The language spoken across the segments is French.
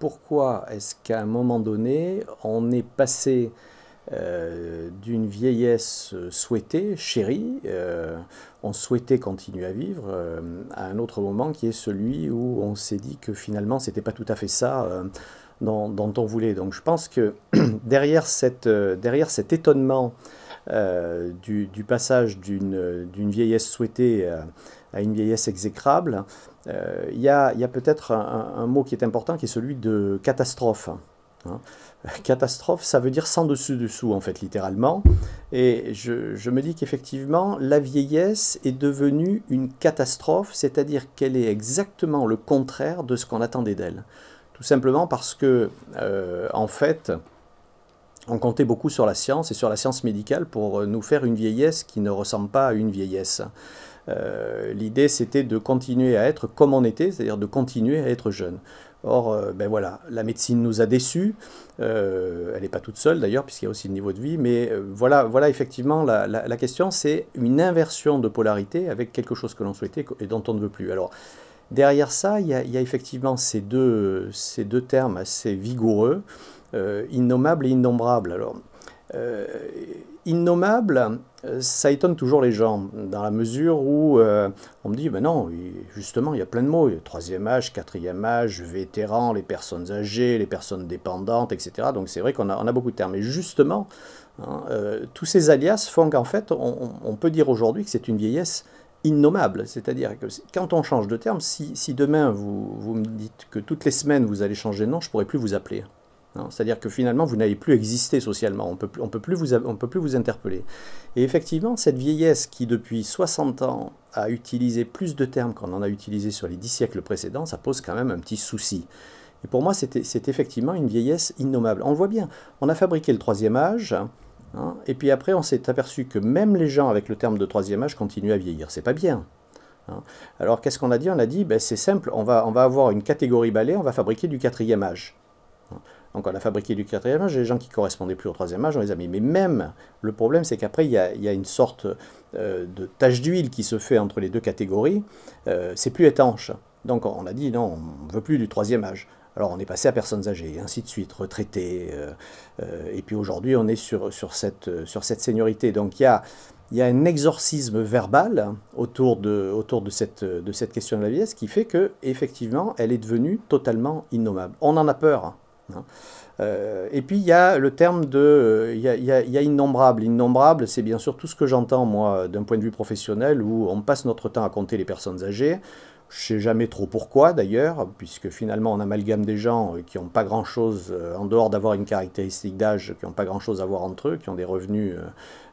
pourquoi est-ce qu'à un moment donné, on est passé euh, d'une vieillesse souhaitée, chérie, euh, on souhaitait continuer à vivre, euh, à un autre moment qui est celui où on s'est dit que finalement c'était pas tout à fait ça dont, on voulait. Donc je pense que derrière, cette, derrière cet étonnement du, du, passage d'une vieillesse souhaitée à une vieillesse exécrable, euh, il y a, peut-être un, mot qui est important qui est celui de catastrophe. Hein. Euh, catastrophe, ça veut dire sans dessus-dessous, en fait, littéralement. Et je, me dis qu'effectivement, la vieillesse est devenue une catastrophe, c'est-à-dire qu'elle est exactement le contraire de ce qu'on attendait d'elle. Tout simplement parce que, euh, en fait, on comptait beaucoup sur la science et sur la science médicale pour nous faire une vieillesse qui ne ressemble pas à une vieillesse. Euh, l'idée, c'était de continuer à être comme on était, c'est-à-dire de continuer à être jeune. Or, euh, ben voilà, la médecine nous a déçus. Euh, elle n'est pas toute seule d'ailleurs, puisqu'il y a aussi le niveau de vie. Mais voilà, voilà effectivement la, question, c'est une inversion de polarité avec quelque chose que l'on souhaitait et dont on ne veut plus. Alors, derrière ça, il y a, effectivement ces deux, ces deux termes assez vigoureux, euh, innommable et innombrable. Alors, euh, innommable, ça étonne toujours les gens, dans la mesure où euh, on me dit, ben non, justement, il y a plein de mots, troisième âge, quatrième âge, vétérans, les personnes âgées, les personnes dépendantes, etc. Donc c'est vrai qu'on a, a, beaucoup de termes. Et justement, hein, euh, tous ces alias font qu'en fait, on, peut dire aujourd'hui que c'est une vieillesse innommable. C'est-à-dire que quand on change de terme, si, demain vous, vous, me dites que toutes les semaines vous allez changer de nom, je ne pourrai plus vous appeler. C'est-à-dire que finalement, vous n'avez plus existé socialement, on ne peut plus vous, interpeller. Et effectivement, cette vieillesse qui, depuis 60 ans, a utilisé plus de termes qu'on en a utilisé sur les 10 siècles précédents, ça pose quand même un petit souci. Et pour moi, c'est effectivement une vieillesse innommable. On le voit bien, on a fabriqué le troisième âge, hein, et puis après, on s'est aperçu que même les gens avec le terme de troisième âge continuent à vieillir. C'est pas bien. Hein. Alors qu'est-ce qu'on a dit On a dit, ben, c'est simple, on va, on va avoir une catégorie balai, on va fabriquer du quatrième âge. Donc on a fabriqué du quatrième âge, les gens qui correspondaient plus au troisième âge, on les a mis. Mais même, le problème, c'est qu'après, il y, a, une sorte euh, de tache d'huile qui se fait entre les deux catégories, euh, c'est plus étanche. Donc on a dit, non, on ne veut plus du troisième âge. Alors on est passé à personnes âgées, ainsi de suite, retraités, euh, et puis aujourd'hui on est sur, cette, sur cette seniorité. Donc il y a, un exorcisme verbal autour de, autour de, cette, de cette question de la vieillesse qui fait que effectivement elle est devenue totalement innommable. On en a peur, Hein. Euh, et puis il y a le terme de, euh, il y, a, innombrable. Innombrable, c'est bien sûr tout ce que j'entends moi d'un point de vue professionnel où on passe notre temps à compter les personnes âgées. Je ne sais jamais trop pourquoi d'ailleurs, puisque finalement on amalgame des gens euh, qui n'ont pas grand-chose, en dehors d'avoir une caractéristique d'âge, qui n'ont pas grand-chose à voir entre eux, qui ont des revenus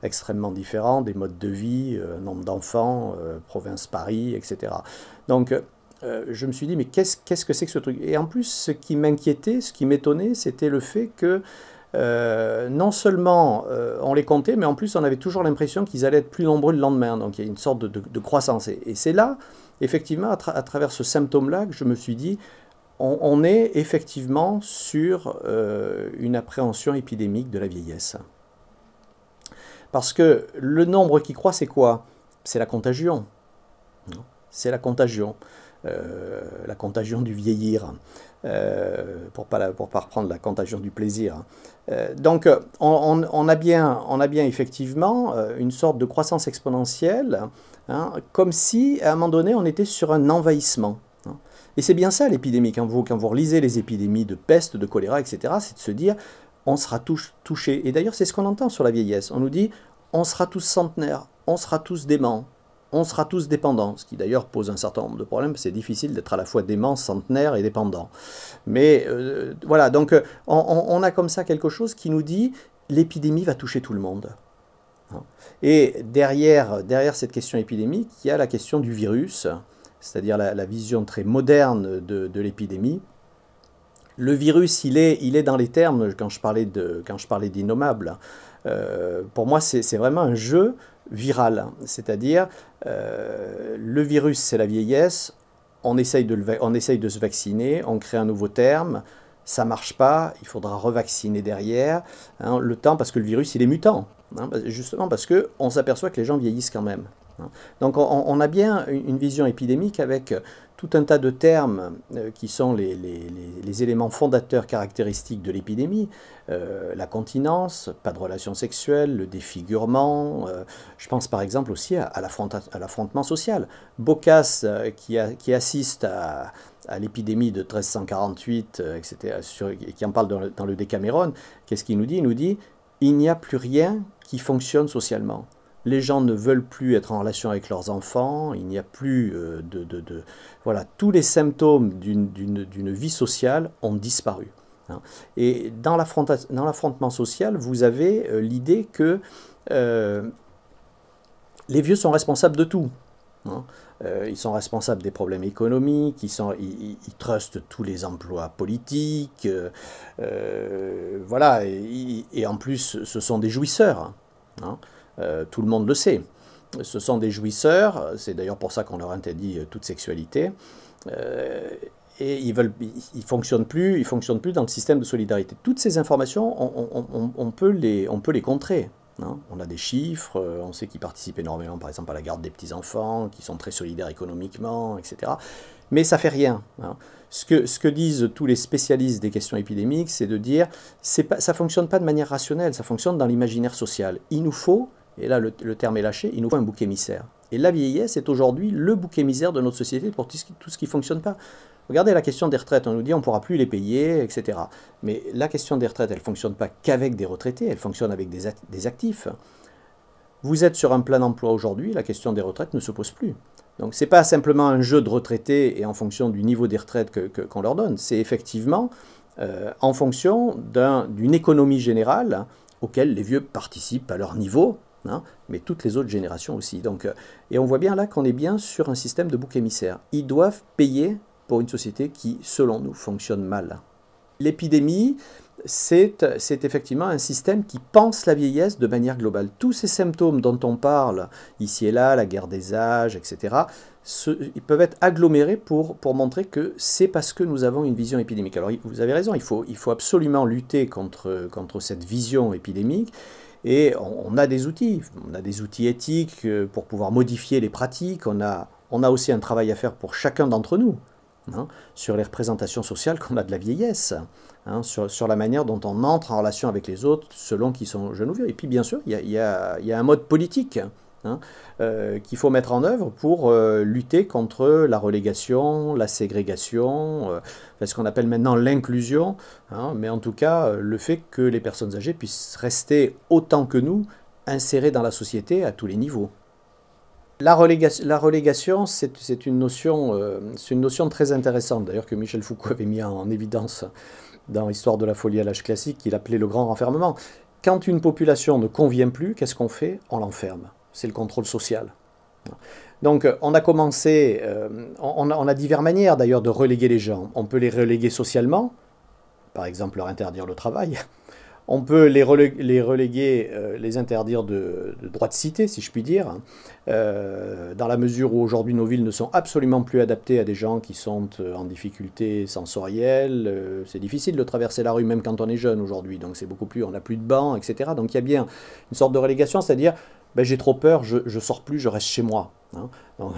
extrêmement différents, des modes de vie, nombre d'enfants, province Paris, etc. Donc euh, je me suis dit, mais qu'est-ce que c'est que ce truc Et en plus, ce qui m'inquiétait, ce qui m'étonnait, c'était le fait que euh, non seulement euh, on les comptait, mais en plus on avait toujours l'impression qu'ils allaient être plus nombreux le lendemain. Donc il y a une sorte de, croissance. Et, c'est là, effectivement, à, travers ce symptôme-là, que je me suis dit, on, est effectivement sur une appréhension épidémique de la vieillesse. Parce que le nombre qui croît, c'est quoi C'est la contagion. C'est la contagion. Euh, la contagion du vieillir, hein, euh, pour ne pas, reprendre la contagion du plaisir. Hein. Euh, donc on, a bien, on a bien effectivement une sorte de croissance exponentielle, hein, comme si à un moment donné on était sur un envahissement. Et c'est bien ça l'épidémie, quand vous, quand vous relisez les épidémies de peste, de choléra, etc., c'est de se dire on sera tous touchés. Et d'ailleurs c'est ce qu'on entend sur la vieillesse, on nous dit on sera tous centenaires, on sera tous déments, on sera tous dépendants, ce qui d'ailleurs pose un certain nombre de problèmes, c'est difficile d'être à la fois dément, centenaire et dépendant. Mais euh, voilà, donc euh, on, a comme ça quelque chose qui nous dit l'épidémie va toucher tout le monde. Hein. Et derrière, derrière cette question épidémique, il y a la question du virus, c'est-à-dire la, vision très moderne de, l'épidémie. Le virus, il est, il est dans les termes, quand je parlais, de, quand je parlais d'innommable, hein. Euh, pour moi, c'est vraiment un jeu viral. C'est-à-dire, euh, le virus, c'est la vieillesse, on essaye, de le, on essaye de se vacciner, on crée un nouveau terme, ça marche pas, il faudra revacciner derrière, hein, le temps, parce que le virus, il est mutant, hein, justement parce qu'on s'aperçoit que les gens vieillissent quand même. Hein. Donc on, on, a bien une vision épidémique avec tout un tas de termes euh, qui sont les, éléments fondateurs caractéristiques de l'épidémie, euh, la continence, pas de relations sexuelles, le défigurement, euh, je pense par exemple aussi à, l'affrontement social. Bocas qui, assiste à, l'épidémie de 1348, etc., et qui en parle dans le, dans qu'est-ce qu'il nous dit Il nous dit, il n'y a plus rien qui fonctionne socialement les gens ne veulent plus être en relation avec leurs enfants, il n'y a plus euh, de, de, Voilà, tous les symptômes d'une vie sociale ont disparu. Hein. Et dans l'affrontement social, vous avez euh, l'idée que euh, les vieux sont responsables de tout. Hein. ils sont responsables des problèmes économiques, ils, sont, ils, trustent tous les emplois politiques, voilà, et, en plus ce sont des jouisseurs. Hein. Euh, tout le monde le sait. Ce sont des jouisseurs, c'est d'ailleurs pour ça qu'on leur interdit euh, toute sexualité. Euh, et ils veulent, ils fonctionnent plus, ils fonctionnent plus dans le système de solidarité. Toutes ces informations, on, peut, les, on peut les contrer. Hein. On a des chiffres, on sait qu'ils participent énormément, par exemple, à la garde des petits enfants, qu'ils sont très solidaires économiquement, etc. Mais ça fait rien. Hein. Ce, que, disent tous les spécialistes des questions épidémiques, c'est de dire, pas, ça fonctionne pas de manière rationnelle, ça fonctionne dans l'imaginaire social. Il nous faut et là le, terme est lâché, il nous faut un bouc émissaire. Et la vieillesse est aujourd'hui le bouc émissaire de notre société pour tout ce qui ne fonctionne pas. Regardez la question des retraites, on nous dit on ne pourra plus les payer, etc. Mais la question des retraites, elle ne fonctionne pas qu'avec des retraités, elle fonctionne avec des, actifs. Vous êtes sur un plan d'emploi aujourd'hui, la question des retraites ne se pose plus. Donc ce n'est pas simplement un jeu de retraités et en fonction du niveau des retraites qu'on leur donne, c'est effectivement euh, en fonction d'une économie générale auquel les vieux participent à leur niveau, mais toutes les autres générations aussi. Donc, euh, et on voit bien là qu'on est bien sur un système de bouc émissaire. Ils doivent payer pour une société qui, selon nous, fonctionne mal. L'épidémie, c'est effectivement un système qui pense la vieillesse de manière globale. Tous ces symptômes dont on parle, ici et là, la guerre des âges, etc., ils peuvent être agglomérés pour, pour montrer que c'est parce que nous avons une vision épidémique. Alors vous avez raison, il faut, il faut absolument lutter contre, contre cette vision épidémique. Et on, a des outils, on a des outils éthiques euh, pour pouvoir modifier les pratiques, on a, aussi un travail à faire pour chacun d'entre nous. Hein, sur les représentations sociales qu'on a de la vieillesse, hein, sur, la manière dont on entre en relation avec les autres selon qu'ils sont jeunes ou vieux. Et puis bien sûr, il y a, un mode politique Hein, euh, qu'il faut mettre en œuvre pour euh, lutter contre la relégation, la ségrégation, euh, ce qu'on appelle maintenant l'inclusion, hein, mais en tout cas le fait que les personnes âgées puissent rester autant que nous insérées dans la société à tous les niveaux. La, relégation, c'est une, notion, très intéressante, d'ailleurs que Michel Foucault avait mis en, évidence dans Histoire de la folie à l'âge classique, qu'il appelait le grand renfermement. Quand une population ne convient plus, qu'est-ce qu'on fait On l'enferme c'est le contrôle social. Donc euh, on a commencé, euh, on, a diverses manières d'ailleurs de reléguer les gens. On peut les reléguer socialement, par exemple leur interdire le travail. On peut les, reléguer, les, reléguer, euh, les interdire de, droit de cité, si je puis dire, hein. dans la mesure où aujourd'hui nos villes ne sont absolument plus adaptées à des gens qui sont en difficulté sensorielle. c'est difficile de traverser la rue même quand on est jeune aujourd'hui, donc c'est beaucoup plus, on n'a plus de bancs, etc. Donc il y a bien une sorte de relégation, c'est-à-dire ben, j'ai trop peur, je ne sors plus, je reste chez moi. Hein.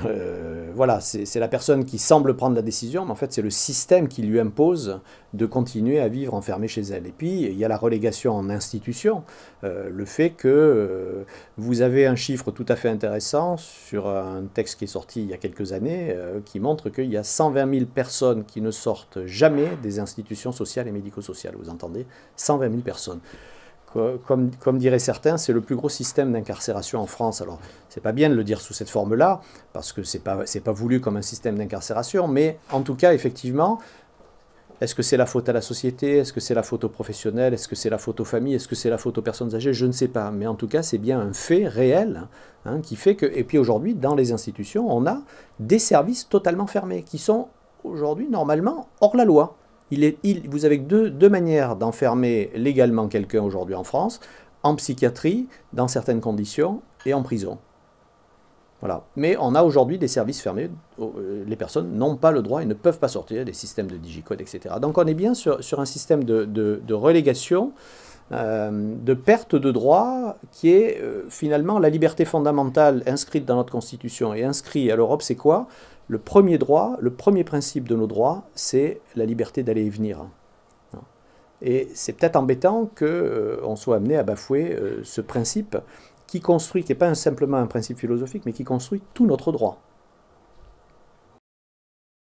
Euh, voilà, c'est la personne qui semble prendre la décision, mais en fait, c'est le système qui lui impose de continuer à vivre enfermé chez elle. Et puis, il y a la relégation en institution, euh, le fait que euh, vous avez un chiffre tout à fait intéressant sur un texte qui est sorti il y a quelques années, qui montre qu'il y a 120 000 personnes qui ne sortent jamais des institutions sociales et médico-sociales. Vous entendez 120 000 personnes comme, diraient certains, c'est le plus gros système d'incarcération en France. Alors, c'est pas bien de le dire sous cette forme-là, parce que c'est pas, pas voulu comme un système d'incarcération, mais en tout cas, effectivement, est-ce que c'est la faute à la société Est-ce que c'est la faute aux professionnels Est-ce que c'est la faute aux familles Est-ce que c'est la faute aux personnes âgées Je ne sais pas. Mais en tout cas, c'est bien un fait réel hein, qui fait que. Et puis aujourd'hui, dans les institutions, on a des services totalement fermés qui sont aujourd'hui normalement hors la loi vous avez deux, manières d'enfermer légalement quelqu'un aujourd'hui en France, en psychiatrie, dans certaines conditions, et en prison. Voilà. Mais on a aujourd'hui des services fermés. Euh, les personnes n'ont pas le droit et ne peuvent pas sortir des systèmes de digicode, etc. Donc on est bien sur, un système de, de, de relégation euh, de perte de droit qui est euh, finalement la liberté fondamentale inscrite dans notre Constitution et inscrite à l'Europe, c'est quoi Le premier droit, le premier principe de nos droits, c'est la liberté d'aller et venir. Et c'est peut-être embêtant qu'on euh, on soit amené à bafouer ce principe qui construit, qui n'est pas simplement un principe philosophique, mais qui construit tout notre droit.